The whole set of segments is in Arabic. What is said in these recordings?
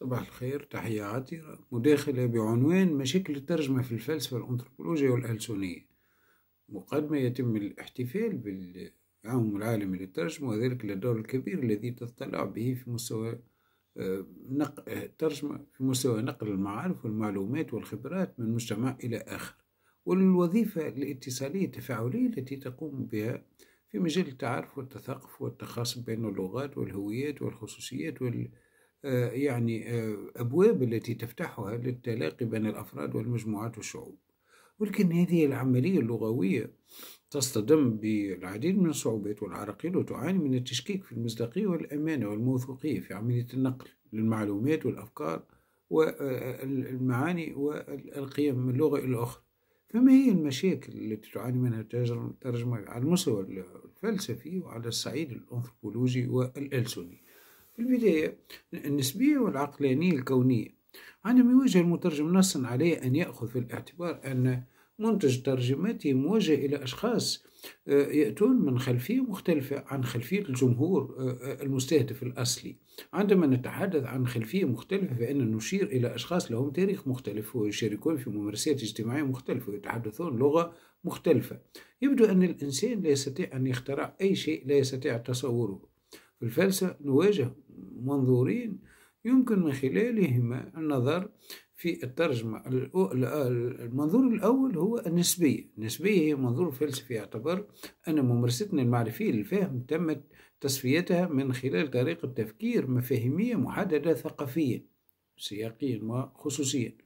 صباح الخير تحية مداخلة بعنوان مشاكل الترجمة في الفلسفة الأنثروبولوجية والألسونية مقدمة يتم الاحتفال بالعام العالمي للترجمة وذلك للدور الكبير الذي تطلع به في مستوى الترجمة آه، آه، في مستوى نقل المعارف والمعلومات والخبرات من مجتمع إلى آخر والوظيفة الاتصالية التفاعلية التي تقوم بها في مجال التعارف والتثقف والتخاصم بين اللغات والهويات والخصوصيات وال... آه، يعني آه، أبواب التي تفتحها للتلاقي بين الأفراد والمجموعات والشعوب ولكن هذه العملية اللغوية تصطدم بالعديد من الصعوبات والعراقيل وتعاني من التشكيك في المصداقية والأمانة والموثوقية في عملية النقل للمعلومات والأفكار والمعاني والقيم من لغة إلى أخرى فما هي المشاكل التي تعاني منها الترجمة على المستوى الفلسفي وعلى الصعيد الأنثروبولوجي والألسني في البداية النسبية والعقلانية الكونية عندما يوجه المترجم نصا عليه أن يأخذ في الاعتبار أن منتج ترجمته موجه إلى أشخاص آه، يأتون من خلفية مختلفة عن خلفية الجمهور آه، آه، المستهدف الأصلي عندما نتحدث عن خلفية مختلفة فإن نشير إلى أشخاص لهم تاريخ مختلف ويشاركون في ممارسات اجتماعية مختلفة ويتحدثون لغة مختلفة يبدو أن الإنسان لا يستطيع أن يخترع أي شيء لا يستطيع تصوره الفلسفة نواجه منظورين يمكن من خلالهما النظر في الترجمة المنظور الأول هو النسبية النسبية هي منظور فلسفي يعتبر أن ممارستنا المعرفية للفهم تمت تصفيتها من خلال طريقة تفكير مفاهيمية محددة ثقافيا سياقيا وخصوصيا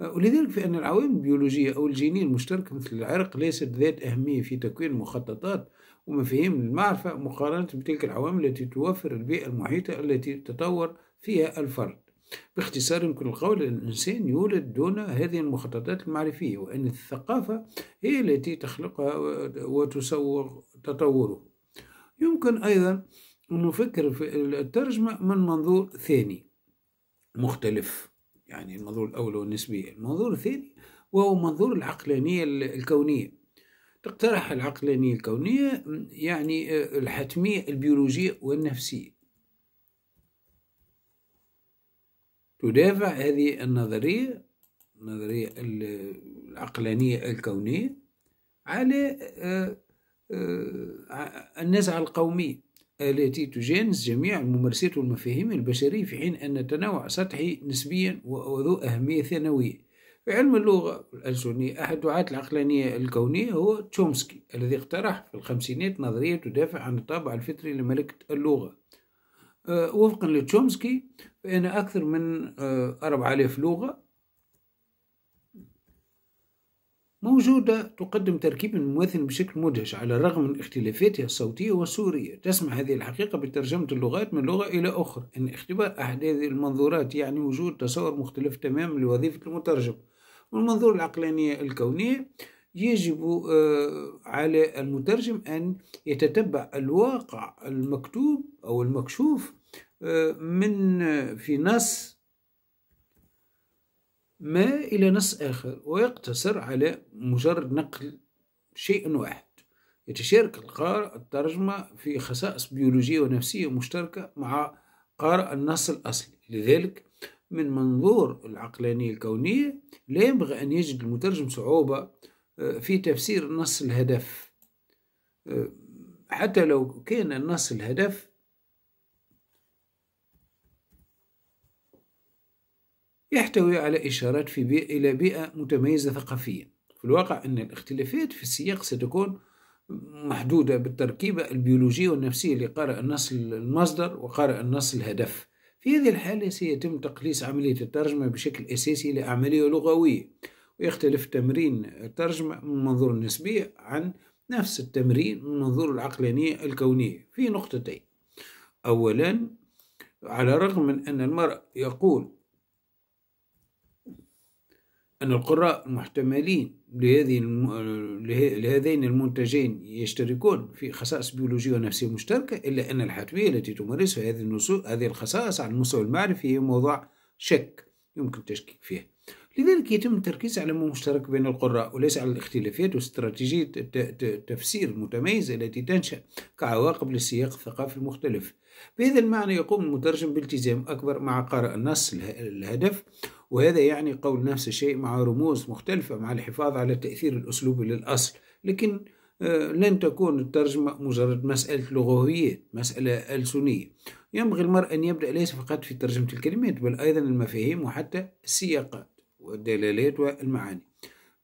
ولذلك فإن العوامل البيولوجية أو الجينية المشتركة مثل العرق ليست ذات أهمية في تكوين المخططات ومفاهيم المعرفة مقارنة بتلك العوامل التي توفر البيئة المحيطة التي تطور فيها الفرد باختصار يمكن القول أن الإنسان يولد دون هذه المخططات المعرفية وأن الثقافة هي التي تخلقها وتسوق تطوره يمكن أيضا أن نفكر في الترجمة من منظور ثاني مختلف يعني المنظور الأول هو النسبية المنظور الثاني وهو منظور العقلانية الكونية تقترح العقلانية الكونية يعني آه، الحتمية البيولوجية والنفسية تدافع هذه النظرية النظرية العقلانية الكونية على آه، آه، النزعة القومية التي تجانس جميع الممارسات والمفاهيم البشرية في حين أن التنوع سطحي نسبيا وذو أهمية ثانوية في علم اللغة الألسنية أحد دعاة العقلانية الكونية هو تشومسكي الذي اقترح في الخمسينات نظرية تدافع عن الطابع الفطري لملكة اللغة آه، وفقا لتشومسكي فإن أكثر من 4000 آه، لغة موجودة تقدم تركيب مماثل بشكل مدهش على الرغم من اختلافاتها الصوتية والسورية تسمح هذه الحقيقة بترجمة اللغات من لغة إلى أخرى إن اختبار أحد هذه المنظورات يعني وجود تصور مختلف تماما لوظيفة المترجم والمنظور العقلانية الكونية يجب آه، على المترجم أن يتتبع الواقع المكتوب أو المكشوف آه، من آه، في نص ما إلى نص آخر ويقتصر على مجرد نقل شيء واحد يتشارك القارئ الترجمة في خصائص بيولوجية ونفسية مشتركة مع قارئ النص الأصلي لذلك من منظور العقلانية الكونية لا ينبغي أن يجد المترجم صعوبة آه، في تفسير نص الهدف آه، حتى لو كان النص الهدف يحتوي على إشارات في بيئة إلى بيئة متميزة ثقافيا في الواقع أن الاختلافات في السياق ستكون محدودة بالتركيبة البيولوجية والنفسية لقارئ النص المصدر وقارئ النص الهدف في هذه الحالة سيتم تقليص عملية الترجمة بشكل أساسي لعملية لغوية ويختلف تمرين الترجمة من منظور النسبية عن نفس التمرين من منظور العقلانية الكونية في نقطتين أولا على الرغم من أن المرء يقول أن القراء المحتملين لهذه لهذين المنتجين يشتركون في خصائص بيولوجية ونفسية مشتركة إلا أن الحتمية التي تمارسها هذه النصو هذه الخصائص على المستوى المعرفي هي موضوع شك يمكن التشكيك فيه لذلك يتم التركيز على ما مشترك بين القراء وليس على الاختلافات واستراتيجية التفسير المتميزة التي تنشأ كعواقب للسياق الثقافي المختلف بهذا المعنى يقوم المترجم بالتزام أكبر مع قارئ النص الهدف وهذا يعني قول نفس الشيء مع رموز مختلفة مع الحفاظ على تأثير الأسلوب للأصل لكن آه، لن تكون الترجمة مجرد مسألة لغوية مسألة ألسنية ينبغي المرء أن يبدأ ليس فقط في ترجمة الكلمات بل أيضا المفاهيم وحتى السياقات والدلالات والمعاني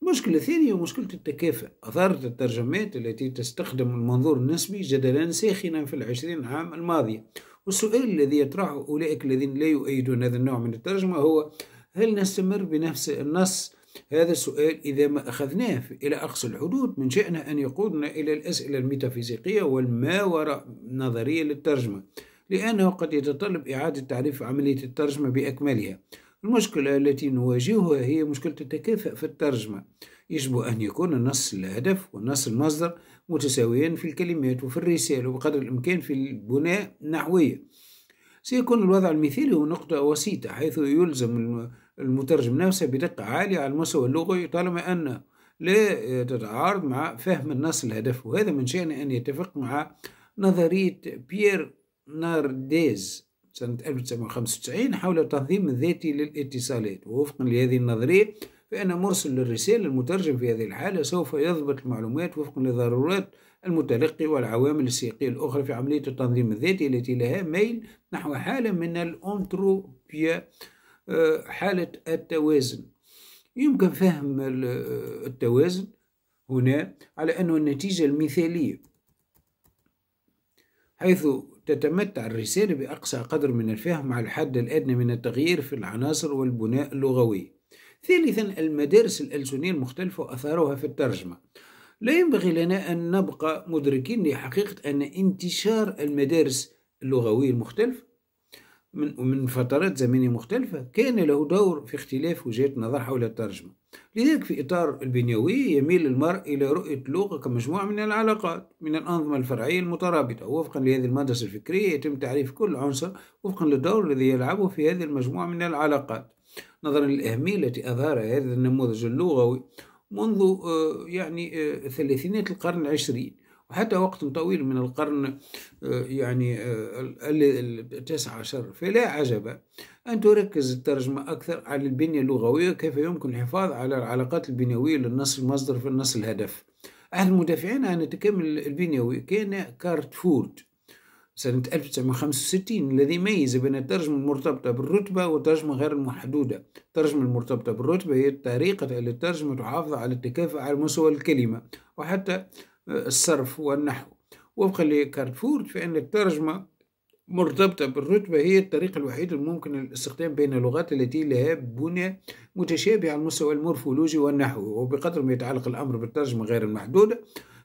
المشكلة الثانية هي مشكلة التكافؤ أثارت الترجمات التي تستخدم المنظور النسبي جدلا ساخنا في العشرين عام الماضية والسؤال الذي يطرحه أولئك الذين لا يؤيدون هذا النوع من الترجمة هو هل نستمر بنفس النص؟ هذا السؤال إذا ما أخذناه إلى أقصى الحدود من شأنه أن يقودنا إلى الأسئلة الميتافيزيقية والما وراء نظرية للترجمة لأنه قد يتطلب إعادة تعريف عملية الترجمة بأكملها المشكلة التي نواجهها هي مشكلة التكافؤ في الترجمة يجب أن يكون النص الهدف والنص المصدر متساويان في الكلمات وفي الرسالة وبقدر الإمكان في البناء النحوية سيكون الوضع المثالي هو نقطة وسيطة حيث يلزم المترجم نفسه بدقة عالية على المستوى اللغوي طالما أن لا تتعارض مع فهم النص الهدف وهذا من شأن أن يتفق مع نظرية بيير نارديز سنة 1995 حول التنظيم الذاتي للاتصالات ووفقا لهذه النظرية فإن مرسل الرسالة المترجم في هذه الحالة سوف يضبط المعلومات وفقا لضرورات المتلقي والعوامل السياقية الأخرى في عملية التنظيم الذاتي التي لها ميل نحو حالة من الأنتروبيا حالة التوازن يمكن فهم التوازن هنا على أنه النتيجة المثالية حيث تتمتع الرسالة بأقصى قدر من الفهم على الحد الأدنى من التغيير في العناصر والبناء اللغوي ثالثا المدارس الألسنية المختلفة وأثارها في الترجمة لا ينبغي لنا أن نبقى مدركين لحقيقة أن انتشار المدارس اللغوية المختلفة من من فترات زمنية مختلفة كان له دور في اختلاف وجهات النظر حول الترجمة لذلك في إطار البنيوي يميل المرء إلى رؤية اللغة كمجموعة من العلاقات من الأنظمة الفرعية المترابطة وفقا لهذه المدرسة الفكرية يتم تعريف كل عنصر وفقا للدور الذي يلعبه في هذه المجموعة من العلاقات نظرا للأهمية التي أظهرها هذا النموذج اللغوي منذ آه، يعني آه، ثلاثينات القرن العشرين حتى وقت طويل من القرن آه، يعني آه، التاسع عشر فلا عجب أن تركز الترجمة أكثر على البنية اللغوية كيف يمكن الحفاظ على العلاقات البنيوية للنص المصدر في النص الهدف أحد المدافعين عن التكامل البنيوي كان كارت فورد سنة 1965 الذي ميز بين الترجمة المرتبطة بالرتبة والترجمة غير المحدودة الترجمة المرتبطة بالرتبة هي الطريقة التي الترجمة تحافظ على التكافؤ على مستوى الكلمة وحتى الصرف والنحو وفقا لكارفورد فإن الترجمة مرتبطة بالرتبة هي الطريقة الوحيدة الممكن للاستخدام بين اللغات التي لها بنى متشابهة على المستوى المورفولوجي والنحوي وبقدر ما يتعلق الأمر بالترجمة غير المحدودة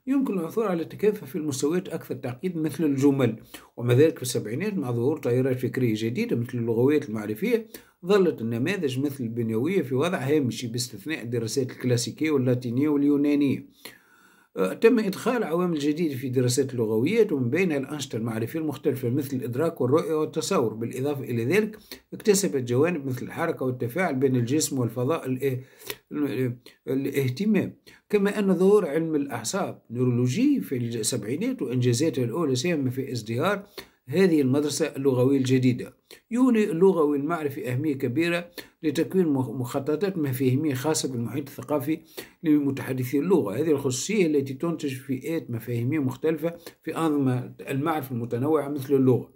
يمكن العثور على تكافؤ في المستويات أكثر تعقيد مثل الجمل وما ذلك في السبعينات مع ظهور تغييرات فكرية جديدة مثل اللغويات المعرفية ظلت النماذج مثل البنيوية في وضع هامشي باستثناء الدراسات الكلاسيكية واللاتينية واليونانية تم إدخال عوامل جديدة في دراسات اللغويات ومن بينها الأنشطة المعرفية المختلفة مثل الإدراك والرؤية والتصور بالإضافة إلى ذلك اكتسبت جوانب مثل الحركة والتفاعل بين الجسم والفضاء الاهتمام كما أن ظهور علم الأعصاب نيرولوجي في السبعينات وإنجازاته الأولى ساهم في ازدهار هذه المدرسة اللغوية الجديدة يولي اللغوي المعرفي أهمية كبيرة لتكوين مخططات مفاهيمية خاصة بالمحيط الثقافي لمتحدثي اللغة هذه الخصوصية التي تنتج فئات مفاهيمية مختلفة في أنظمة المعرفة المتنوعة مثل اللغة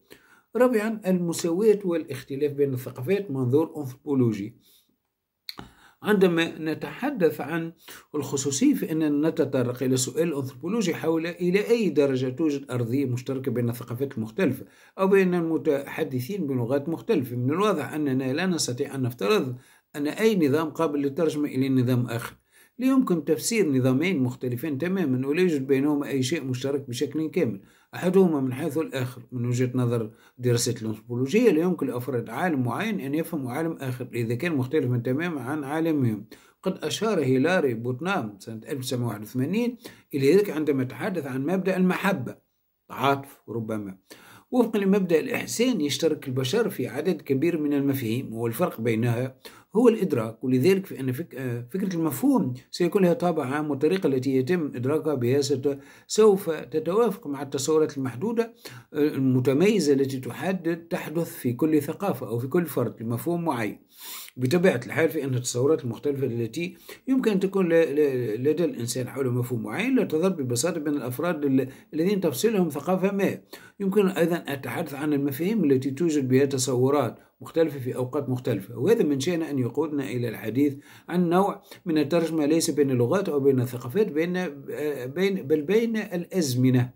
رابعا المساواة والاختلاف بين الثقافات منظور أنثروبولوجي عندما نتحدث عن الخصوصية فإننا نتطرق إلى سؤال أنثروبولوجي حول إلى أي درجة توجد أرضية مشتركة بين الثقافات المختلفة أو بين المتحدثين بلغات مختلفة من الواضح أننا لا نستطيع أن نفترض أن أي نظام قابل للترجمة إلى نظام آخر لا يمكن تفسير نظامين مختلفين تماما ولا يوجد بينهما أي شيء مشترك بشكل كامل أحدهما من حيث الآخر من وجهة نظر دراسة الأنثروبولوجية لا يمكن لأفراد عالم معين أن يفهموا عالم آخر إذا كان مختلفا تماما عن عالمهم قد أشار هيلاري بوتنام سنة 1981 إلى ذلك عندما تحدث عن مبدأ المحبة تعاطف ربما وفقا لمبدأ الإحسان يشترك البشر في عدد كبير من المفاهيم والفرق بينها هو الإدراك ولذلك فإن فكرة المفهوم سيكون لها طابع عام والطريقة التي يتم إدراكها بها سوف تتوافق مع التصورات المحدودة آه، المتميزة التي تحدد تحدث في كل ثقافة أو في كل فرد لمفهوم معين بطبيعة الحال فإن التصورات المختلفة التي يمكن أن تكون لدى الإنسان حول مفهوم معين لا تظهر ببساطة بين الأفراد الذين تفصلهم ثقافة ما يمكن أيضا التحدث عن المفاهيم التي توجد بها تصورات مختلفة في أوقات مختلفة وهذا من شأن أن يقودنا إلى الحديث عن نوع من الترجمة ليس بين اللغات أو بين الثقافات بين بين بل بين الأزمنة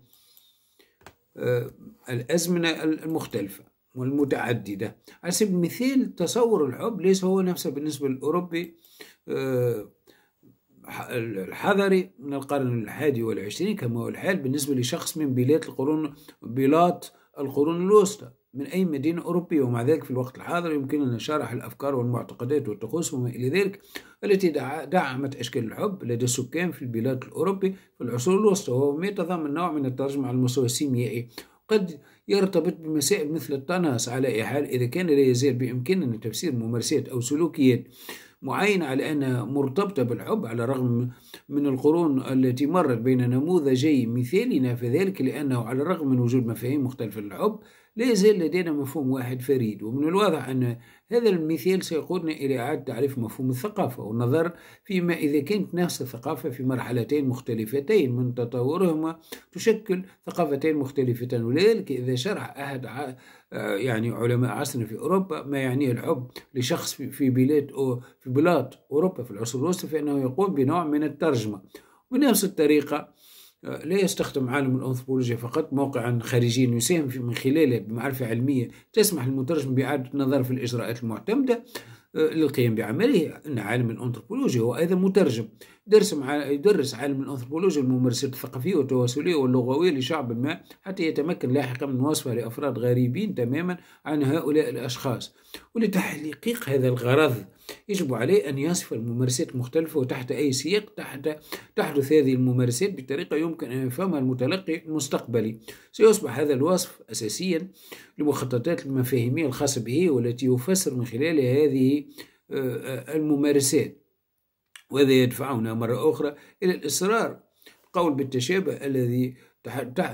آه، الأزمنة المختلفة والمتعددة على سبيل المثال تصور الحب ليس هو نفسه بالنسبة للأوروبي الحضري آه، من القرن الحادي والعشرين كما هو الحال بالنسبة لشخص من بلاد القرون بلاد القرون الوسطى من أي مدينة أوروبية ومع ذلك في الوقت الحاضر يمكننا شرح الأفكار والمعتقدات والطقوس وما إلى ذلك التي دعمت أشكال الحب لدى السكان في البلاد الأوروبي في العصور الوسطى وهو ما يتضمن نوع من الترجمة على المستوى السيميائي قد يرتبط بمسائل مثل الطناس على أي حال إذا كان لا يزال بإمكاننا تفسير ممارسات أو سلوكيات معينة على أنها مرتبطة بالحب على الرغم من القرون التي مرت بين نموذجي مثالنا فذلك لأنه على الرغم من وجود مفاهيم مختلفة للحب لا يزال لدينا مفهوم واحد فريد ومن الواضح أن هذا المثال سيقودنا إلى إعادة تعريف مفهوم الثقافة والنظر فيما إذا كانت نفس الثقافة في مرحلتين مختلفتين من تطورهما تشكل ثقافتين مختلفتين ولذلك إذا شرح أحد آه، يعني علماء عصرنا في أوروبا ما يعنيه الحب لشخص في بلاد أو في بلاد أوروبا في العصر الوسطى فإنه يقوم بنوع من الترجمة بنفس الطريقة لا يستخدم عالم الأنثروبولوجيا فقط موقعا خارجيا يساهم من خلاله بمعرفة علمية تسمح للمترجم بإعادة النظر في الإجراءات المعتمدة للقيام بعمله أن عالم الأنثروبولوجيا هو أيضا مترجم درس مع يدرس عالم الأنثروبولوجيا الممارسات الثقافية والتواصلية واللغوية لشعب ما حتى يتمكن لاحقا من وصفه لأفراد غريبين تماما عن هؤلاء الأشخاص ولتحقيق هذا الغرض يجب عليه أن يصف الممارسات المختلفة وتحت أي سياق تحت تحدث هذه الممارسات بطريقة يمكن أن يفهمها المتلقي المستقبلي سيصبح هذا الوصف أساسيا لمخططات المفاهيمية الخاصة به والتي يفسر من خلالها هذه آه، آه، الممارسات وهذا يدفعنا مرة أخرى إلى الإصرار القول بالتشابه الذي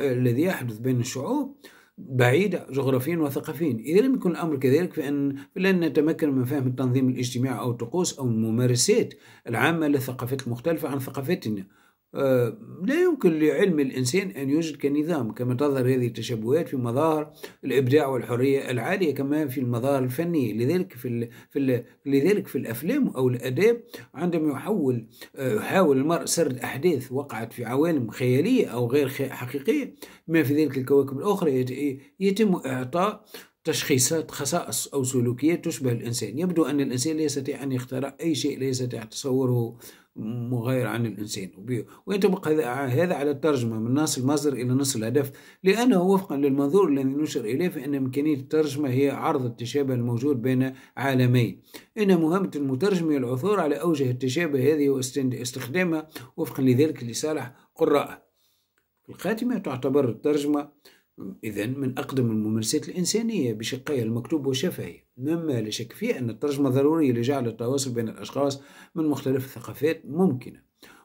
الذي يحدث بين الشعوب بعيدة جغرافيا وثقافيا إذا لم يكن الأمر كذلك فإن لن نتمكن من فهم التنظيم الاجتماعي أو الطقوس أو الممارسات العامة للثقافات المختلفة عن ثقافتنا آه، لا يمكن لعلم الإنسان أن يوجد كنظام كما تظهر هذه التشبهات في مظاهر الإبداع والحرية العالية كما في المظاهر الفنية لذلك في, في لذلك في الأفلام أو الأداب عندما يحول آه، يحاول المرء سرد أحداث وقعت في عوالم خيالية أو غير حقيقية ما في ذلك الكواكب الأخرى يتم إعطاء تشخيصات خصائص أو سلوكيات تشبه الإنسان يبدو أن الإنسان لا يستطيع أن يخترع أي شيء لا يستطيع تصوره مغاير عن الإنسان وينطبق هذا على الترجمة من نص المصدر إلى نص الهدف لأنه وفقا للمنظور الذي نشر إليه فإن إمكانية الترجمة هي عرض التشابه الموجود بين عالمين إن مهمة المترجم هي العثور على أوجه التشابه هذه واستخدامها وفقا لذلك لصالح قراءه في الخاتمة تعتبر الترجمة إذا من أقدم الممارسات الإنسانية بشقي المكتوب والشفهي مما لا شك فيه أن الترجمة ضرورية لجعل التواصل بين الأشخاص من مختلف الثقافات ممكنة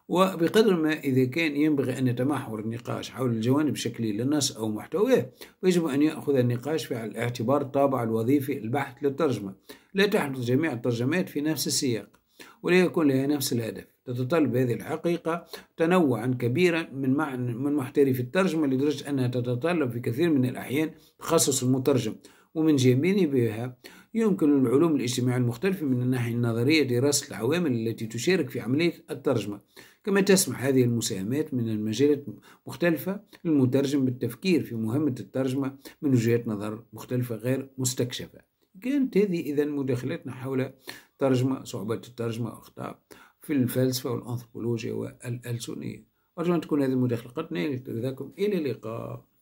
وبقدر ما إذا كان ينبغي أن يتمحور النقاش حول الجوانب الشكلية للنص أو محتواه ويجب أن يأخذ النقاش في الاعتبار الطابع الوظيفي البحث للترجمة لا تحدث جميع الترجمات في نفس السياق ولا يكون لها نفس الهدف تتطلب هذه الحقيقة تنوعا كبيرا من معنى من محترف الترجمة لدرجة أنها تتطلب في كثير من الأحيان تخصص المترجم ومن جانبها يمكن للعلوم الاجتماعية المختلفة من الناحية النظرية دراسة العوامل التي تشارك في عملية الترجمة كما تسمح هذه المساهمات من المجالات مختلفة للمترجم بالتفكير في مهمة الترجمة من وجهات نظر مختلفة غير مستكشفة كانت هذه إذا مداخلتنا حول ترجمة صعوبات الترجمة أخطاء في الفلسفة والأنثروبولوجيا والألسنية أرجو أن تكون هذه المداخلة قد نالت إلى اللقاء